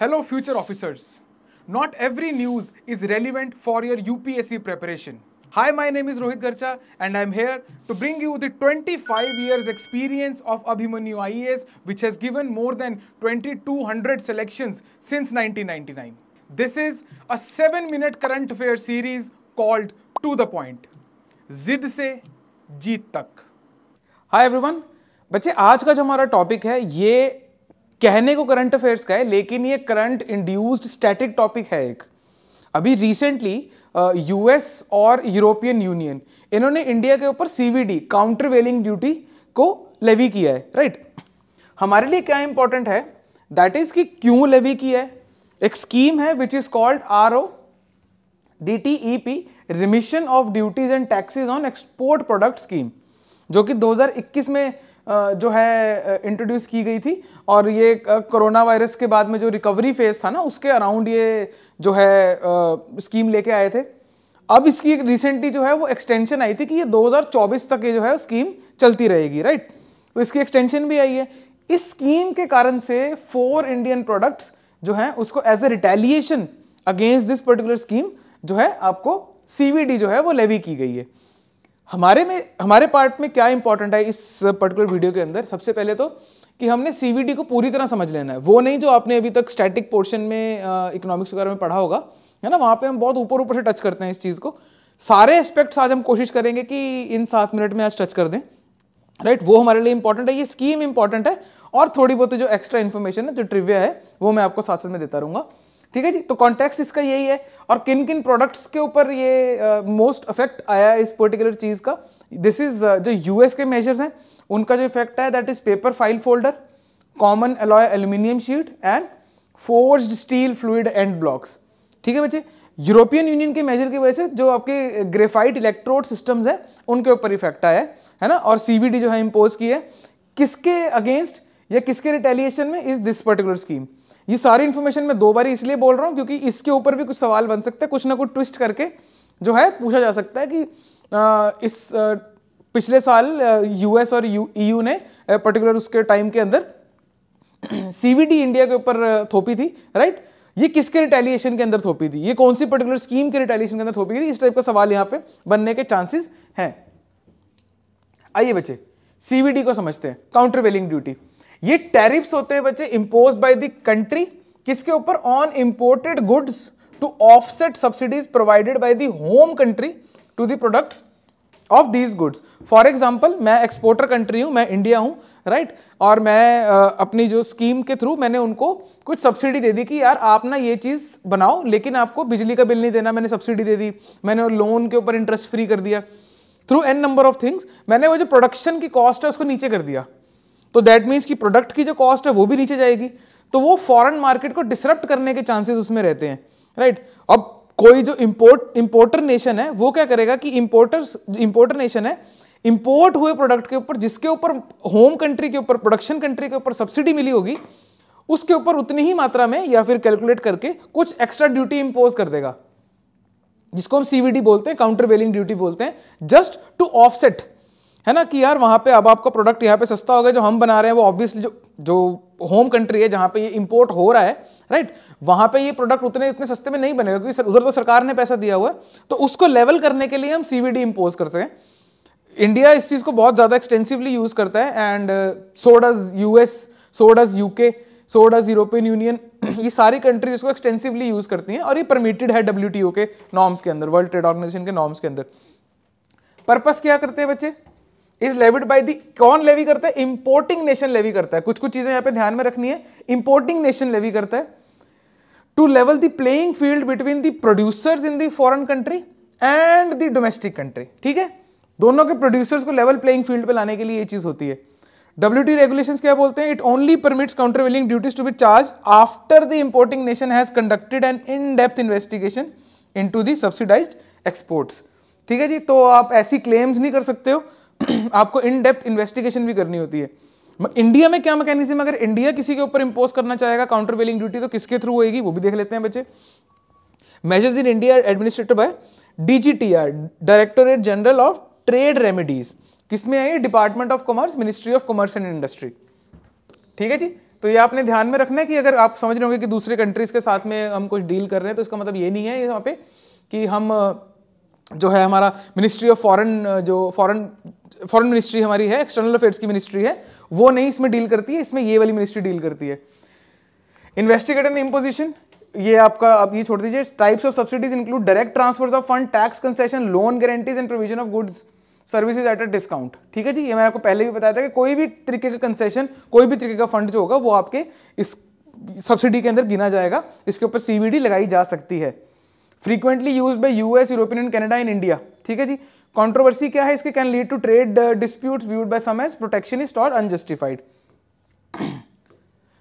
Hello future officers. Not every news is relevant for your UPSC preparation. Hi, my name is Rohit Garcha and I'm here to bring you the 25 years experience of Abhimanyu IAS which has given more than 2200 selections since 1999. This is a 7 minute current affair series called To The Point. जिद से जीत तक hi everyone बच्चे आज का जो हमारा topic है ये कहने को करंट अफेयर्स का है लेकिन ये करंट इंड्यूस्ड स्टैटिक टॉपिक है एक अभी रिसेंटली यूएस और यूरोपियन यूनियन इन्होंने इंडिया के ऊपर सीवीडी काउंटर ड्यूटी को लेवी किया है राइट हमारे लिए क्या इंपॉर्टेंट है दैट इज कि क्यों लेवी किया है एक स्कीम है which is called R O D T E P remission of duties and taxes on export product scheme जो कि 2021 में जो है इंट्रोड्यूस की गई थी और ये कोरोना वायरस के बाद में जो रिकवरी फेज था ना उसके अराउंड ये जो है स्कीम लेके आए थे अब इसकी एक रिसेंटली जो है वो एक्सटेंशन आई थी कि ये 2024 तक ये जो है स्कीम चलती रहेगी राइट तो इसकी एक्सटेंशन भी आई है इस स्कीम के कारण से फोर इंडियन प्रोडक्ट्स जो हैं उसको as a retaliation against this particular scheme जो है आपको सीवीडी जो है वो लेवी की गई है हमारे में हमारे पार्ट में क्या इंपॉर्टेंट है इस पर्टिकुलर वीडियो के अंदर सबसे पहले तो कि हमने सीवीडी को पूरी तरह समझ लेना है वो नहीं जो आपने अभी तक स्टैटिक पोर्शन में इकोनॉमिक्स वगैरह में पढ़ा होगा है ना वहाँ पे हम बहुत ऊपर ऊपर से टच करते हैं इस चीज़ को सारे एस्पेक्ट्स आज हम कोशिश करेंगे कि इन सात मिनट में आज टच कर दें राइट right? वो हमारे लिए इंपॉर्टेंट है ये स्कीम इंपॉर्टेंट है और थोड़ी बहुत जो एक्स्ट्रा इन्फॉर्मेशन है जो ट्रिविया है वो मैं आपको साथ साथ में देता रहूँगा ठीक है जी तो कॉन्टेक्स्ट इसका यही है और किन किन प्रोडक्ट्स के ऊपर ये मोस्ट uh, इफेक्ट आया इस पर्टिकुलर चीज़ का दिस इज uh, जो यूएस के मेजर्स हैं उनका जो इफेक्ट है that is paper file folder common alloy aluminium sheet and forced steel fluid and blocks ठीक है बच्चे यूरोपियन यूनियन के मेजर की वजह से जो आपके ग्रेफाइट इलेक्ट्रोड सिस्टम्स हैं उनके ऊपर इफेक्ट आया है है ना और सीबीडी जो है इम्पोज की है किसके अगेंस्ट या किसके रिटेलिएशन में इज दिस पर्टिकुलर स्कीम ये सारी इन्फॉर्मेशन मैं दो बार इसलिए बोल रहा हूँ क्योंकि इसके ऊपर भी कुछ सवाल बन सकते हैं कुछ ना कुछ ट्विस्ट करके जो है पूछा जा सकता है कि आ, इस आ, पिछले साल यूएस और ईयू e ने पर्टिकुलर उसके टाइम के अंदर सीवीटी इंडिया के ऊपर थोपी थी राइट ये किसके रिटेलिएशन के अंदर थोपी थी ये कौन सी पर्टिकुलर स्कीम के रिटेलिएशन के अंदर थोपी थी इस टाइप का सवाल यहाँ पे बनने के चांसेस हैं आइए बच्चे सीवीडी को समझते हैं काउंटर वेलिंग ड्यूटी ये टैरिफ्स होते हैं बच्चे इंपोज बाय द कंट्री किसके ऊपर on imported goods to offset subsidies provided by the home country to the products of these goods for example मैं एक्सपोर्टर कंट्री हूं मैं इंडिया हूं राइट right? और मैं आ, अपनी जो स्कीम के थ्रू मैंने उनको कुछ सब्सिडी दे दी कि यार आप ना ये चीज़ बनाओ लेकिन आपको बिजली का बिल नहीं देना मैंने सब्सिडी दे दी मैंने लोन के ऊपर इंटरेस्ट फ्री कर दिया through an number of things मैंने वो जो प्रोडक्शन की कॉस्ट है उसको नीचे कर दिया तो दैट मीन्स कि प्रोडक्ट की जो कॉस्ट है वो भी नीचे जाएगी तो वो फॉरेन मार्केट को डिसरप्ट करने के चांसेस उसमें रहते हैं राइट right? अब कोई जो इम्पोर्ट इम्पोर्टर नेशन है वो क्या करेगा कि इम्पोर्टर्स इम्पोर्टर नेशन है इम्पोर्ट हुए प्रोडक्ट के ऊपर जिसके ऊपर होम कंट्री के ऊपर प्रोडक्शन कंट्री के ऊपर सब्सिडी मिली होगी उसके ऊपर उतनी ही मात्रा में या फिर कैलकुलेट करके कुछ एक्स्ट्रा ड्यूटी इंपोज कर देगा जिसको हम सीवीडी बोलते हैं काउंटर वेलिंग ड्यूटी बोलते हैं जस्ट टू ऑफसेट है ना कि यार वहाँ पे अब आपका प्रोडक्ट यहाँ पे सस्ता हो गया जो हम बना रहे हैं वो ऑब्वियसली जो जो होम कंट्री है जहाँ पे ये इंपोर्ट हो रहा है राइट वहाँ पे ये प्रोडक्ट उतने इतने सस्ते में नहीं बनेगा क्योंकि उधर तो सरकार ने पैसा दिया हुआ है तो उसको लेवल करने के लिए हम सी वी करते हैं इंडिया इस चीज़ को बहुत ज़्यादा एक्सटेंसिवली यूज़ करता है and so does U S so does U K so does European union ये सारी कंट्रीज इसको एक्सटेंसिवली यूज़ करती हैं और ये परमिटेड है डब्ल्यू के नॉर्म्स के अंदर वर्ल्ड ट्रेड ऑर्गेनाइजेशन के नॉर्म्स के अंदर पर्पस क्या करते हैं बच्चे इज लेविड बाय दी कौन लेवी करता है इंपोर्टिंग नेशन लेवी करता है कुछ कुछ चीजें यहां पे ध्यान में रखनी है इंपोर्टिंग नेशन लेवी करता है to level the playing field between the producers in the foreign country and the domestic country ठीक है दोनों के प्रोड्यूसर्स को लेवल प्लेइंग फील्ड पे लाने के लिए ये चीज होती है डब्ल्यू टी रेगुलेशन क्या बोलते हैं it only permits veiling duties to be charge after the importing nation has conducted an in depth investigation in to the subsidise exports ठीक है जी तो आप ऐसी क्लेम्स नहीं कर सकते हो आपको इन डेप्थ इन्वेस्टिगेशन भी करनी होती है इंडिया में क्या मैकेनिज्म अगर इंडिया किसी के ऊपर इंपोज करना चाहेगा काउंटर वेलिंग ड्यूटी तो किसके थ्रू होगी वो भी देख लेते हैं बच्चे मेजर्स इन इंडिया एडमिनिस्ट्रेटिव है DGTR directorate general of trade remedies किसमें आई department of commerce ministry of commerce and industry ठीक है जी तो ये आपने ध्यान में रखना है कि अगर आप समझ रहे होंगे कि दूसरे कंट्रीज के साथ में हम कुछ डील कर रहे हैं तो इसका मतलब ये नहीं है यहाँ पे कि हम जो है हमारा मिनिस्ट्री ऑफ फॉरेन जो फॉरेन फॉरेन मिनिस्ट्री हमारी है एक्सटर्नल अफेयर्स की मिनिस्ट्री है वो नहीं इसमें डील करती है इसमें ये वाली मिनिस्ट्री डील करती है इन्वेस्टिगेट एंड इम्पोजिशन ये आपका आप ये छोड़ दीजिए types of subsidies include direct transfers of fund tax concession loan guarantees and provision of goods services at a discount ठीक है जी ये मैंने आपको पहले भी बताया था कि कोई भी तरीके का कंसेशन कोई भी तरीके का फंड जो होगा वो आपके इस सब्सिडी के अंदर गिना जाएगा इसके ऊपर सीबीडी लगाई जा सकती है frequently use by US European and Canada in India ठीक है जी कॉन्ट्रोवर्सी क्या है इसके can lead to trade dispute viewed by some as protectionist और अनजस्टिफाइड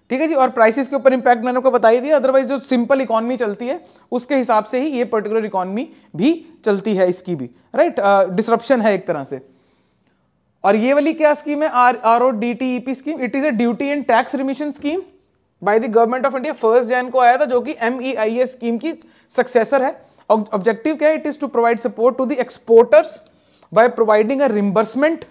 ठीक है जी और प्राइसेस के ऊपर इंपैक्ट मैंने आपको बताई दिया अदरवाइज जो सिंपल इकोनॉमी चलती है उसके हिसाब से ही ये पर्टिकुलर इकोनॉमी भी चलती है इसकी भी राइट right? डिस्ट्रप्शन uh, है एक तरह से और ये वाली क्या स्कीम है R R O D T E P scheme it is a duty and tax remission scheme by the government of India first Jan को आया था जो कि M E I S scheme की सक्सेसर है ऑब्जेक्टिव क्या है it is to provide support to the exporters by providing a reimbursement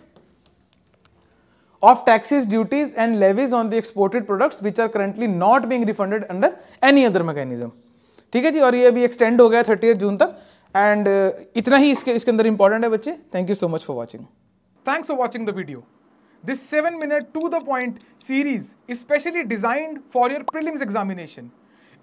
of taxes duties and levies on the exported products which are currently not being refunded under any other mechanism ठीक है जी और ये अभी extend हो गया thirty June तक and uh, इतना ही इसके इसके अंदर इंपॉर्टेंट है बच्चे thank you so much for watching thanks for watching the video this seven minute to the point series specially designed for your prelims examination